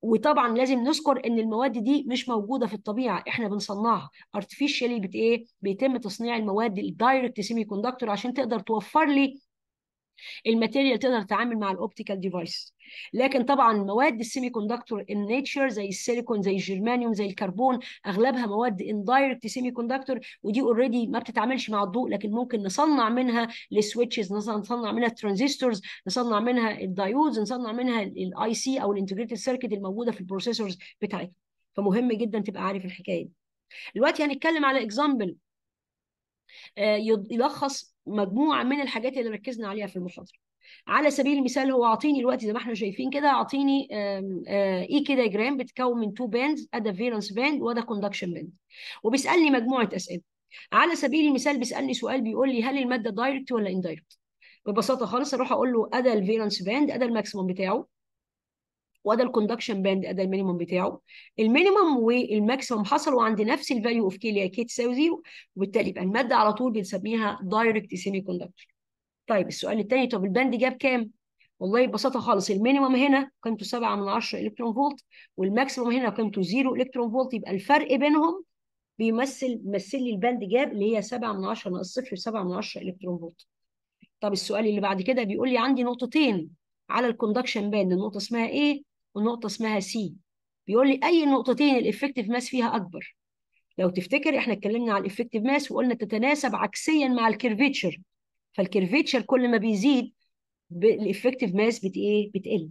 وطبعا لازم نذكر ان المواد دي مش موجوده في الطبيعه احنا بنصنعها ارتفيشالي بت ايه بيتم تصنيع المواد الدايركت سيمي كوندكتور عشان تقدر توفر لي الماتيريال تقدر تتعامل مع الاوبتيكال ديفايس لكن طبعا مواد السيمي كوندكتور ان نيتشر زي السيليكون زي الجرمانيوم زي الكربون اغلبها مواد اندايركت سيمي كوندكتور ودي اوريدي ما بتتعاملش مع الضوء لكن ممكن نصنع منها السويتشز نصنع منها الترانزستورز نصنع منها الدايودز نصنع منها الاي سي او الانتجريتد سيركت الموجوده في البروسيسورز بتاعتها فمهم جدا تبقى عارف الحكايه دي دلوقتي هنتكلم على اكزامبل آه، يلخص مجموعه من الحاجات اللي ركزنا عليها في المحاضره على سبيل المثال هو اعطيني الوقت زي ما احنا شايفين كده اعطيني اي آه، e كده جرام بتكون من تو باندز ادا فيرنس باند وادا كوندكشن باند وبيسالني مجموعه اسئله على سبيل المثال بيسالني سؤال بيقول لي هل الماده دايركت ولا اندايركت ببساطه خالص اروح اقول له ادا الفيرنس باند ادا الماكسيموم بتاعه وده الكوندكشن باند ده المينيموم بتاعه المينيموم والماكسيموم حصلوا عند نفس الفاليو اوف كي اللي هي كي تساوي زيرو وبالتالي يبقى الماده على طول بنسميها دايركت سيمي كوندكتور طيب السؤال الثاني طب الباند جاب كام والله ببساطه خالص المينيموم هنا قيمته 7 من 10 الكترون فولت والماكسيموم هنا قيمته 0 الكترون فولت يبقى الفرق بينهم بيمثل بيمثل لي الباند جاب اللي هي 7 من 10 ناقص 0 7 من 10 الكترون فولت طب السؤال اللي بعد كده بيقول لي عندي نقطتين على الكوندكشن باند النقطه اسمها ايه ونقطه اسمها سي بيقول لي اي نقطتين الافكتيف ماس فيها اكبر لو تفتكر احنا اتكلمنا على الافكتيف ماس وقلنا تتناسب عكسيا مع الكيرفيتشر فالكيرفيتشر كل ما بيزيد الافكتيف ماس بت ايه بتقل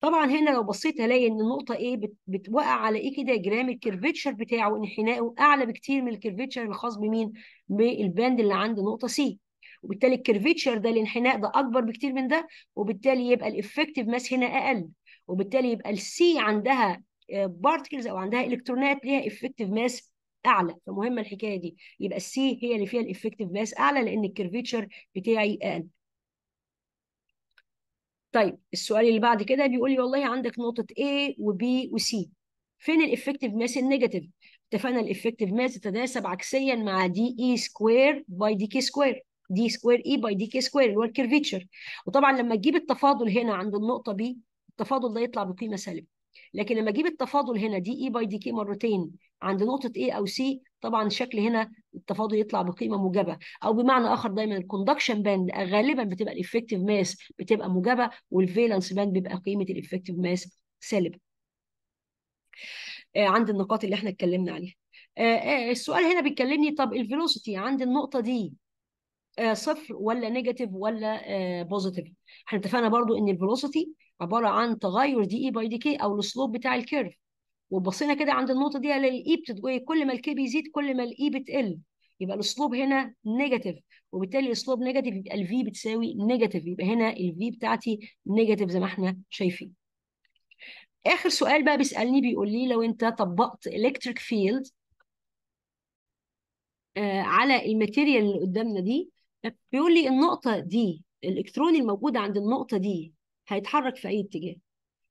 طبعا هنا لو بصيت هلاقي ان النقطه ايه بتوقع على ايه كده جرام الكيرفيتشر بتاعه انحنائه اعلى بكتير من الكيرفيتشر الخاص بمين بالباند اللي عند نقطه سي وبالتالي الكيرفيتشر ده الانحناء ده اكبر بكتير من ده وبالتالي يبقى الافكتيف ماس هنا اقل وبالتالي يبقى السي عندها بارتكلز آه، او عندها الكترونات ليها افكتيف ماس اعلى فمهمه الحكايه دي يبقى السي هي اللي فيها الافكتيف ماس اعلى لان الكيرفيتشر بتاعي اقل طيب السؤال اللي بعد كده بيقول لي والله عندك نقطه A وB وC فين الافكتيف ماس النيجاتيف اتفقنا الافكتيف ماس تتناسب عكسيا مع دي اي سكوير باي دي كي سكوير دي سكوير اي باي دي كي سكوير اللي هو الكيرفيتشر وطبعا لما تجيب التفاضل هنا عند النقطه بي التفاضل ده يطلع بقيمه سالبه لكن لما اجيب التفاضل هنا دي اي باي دي كي مرتين عند نقطه اي او سي طبعا شكل هنا التفاضل يطلع بقيمه موجبه او بمعنى اخر دايما الكوندكشن باند غالبا بتبقى الافكتيف ماس بتبقى موجبه والفالنس باند بيبقى قيمه الافكتيف ماس سالبه آه، عند النقاط اللي احنا اتكلمنا عليها آه، آه، السؤال هنا بيكلمني طب الفيلوسيتي عند النقطه دي صفر ولا نيجاتيف ولا بوزيتيف احنا اتفقنا برضو ان الفيلوسيتي عباره عن تغير دي اي باي دي كي او السلوب بتاع الكيرف وبصينا كده عند النقطه دي الاي e بتتجوي كل ما الكي بيزيد كل ما الاي e بتقل يبقى الاسلوب هنا نيجاتيف وبالتالي الاسلوب نيجاتيف يبقى الفي بتساوي نيجاتيف يبقى هنا الفي بتاعتي نيجاتيف زي ما احنا شايفين اخر سؤال بقى بيسالني بيقول لي لو انت طبقت الكتريك آه، فيلد على الماتيريال اللي قدامنا دي بيقول لي النقطه دي الالكترون الموجود عند النقطه دي هيتحرك في اي اتجاه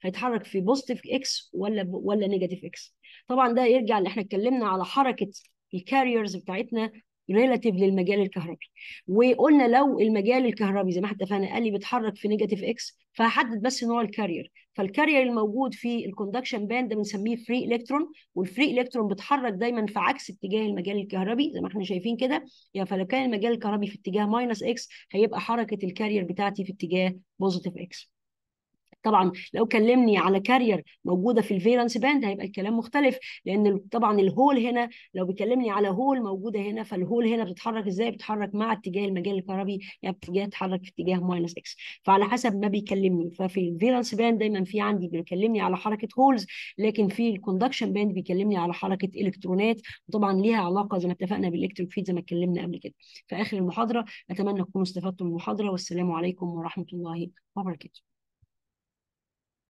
هيتحرك في بوزيتيف اكس ولا ب... ولا نيجاتيف اكس طبعا ده يرجع اللي احنا اتكلمنا على حركه الكاريرز بتاعتنا ريلاتيف للمجال الكهربي وقلنا لو المجال الكهربي زي ما احنا اتفقنا قال لي بيتحرك في نيجاتيف اكس فهحدد بس ان هو الكارير فالكارير الموجود في الكوندكشن باند ده بنسميه فري الكترون والفري الكترون بيتحرك دايما في عكس اتجاه المجال الكهربي زي ما احنا شايفين كده يعني فلو كان المجال الكهربي في اتجاه ماينس اكس هيبقى حركه الكارير بتاعتي في اتجاه بوزيتيف اكس طبعا لو كلمني على كارير موجوده في الفيلانس باند هيبقى الكلام مختلف لان طبعا الهول هنا لو بيكلمني على هول موجوده هنا فالهول هنا بتتحرك ازاي بتتحرك مع اتجاه المجال الكهربي يعني بتتحرك في اتجاه ماينس اكس فعلى حسب ما بيكلمني ففي الفيلانس باند دايما في عندي بيكلمني على حركه هولز لكن في الكوندكشن باند بيكلمني على حركه الكترونات وطبعا ليها علاقه زي ما اتفقنا بالالكتريك فيد زي ما اتكلمنا قبل كده في اخر المحاضره اتمنى تكونوا استفدتوا من المحاضره والسلام عليكم ورحمه الله وبركاته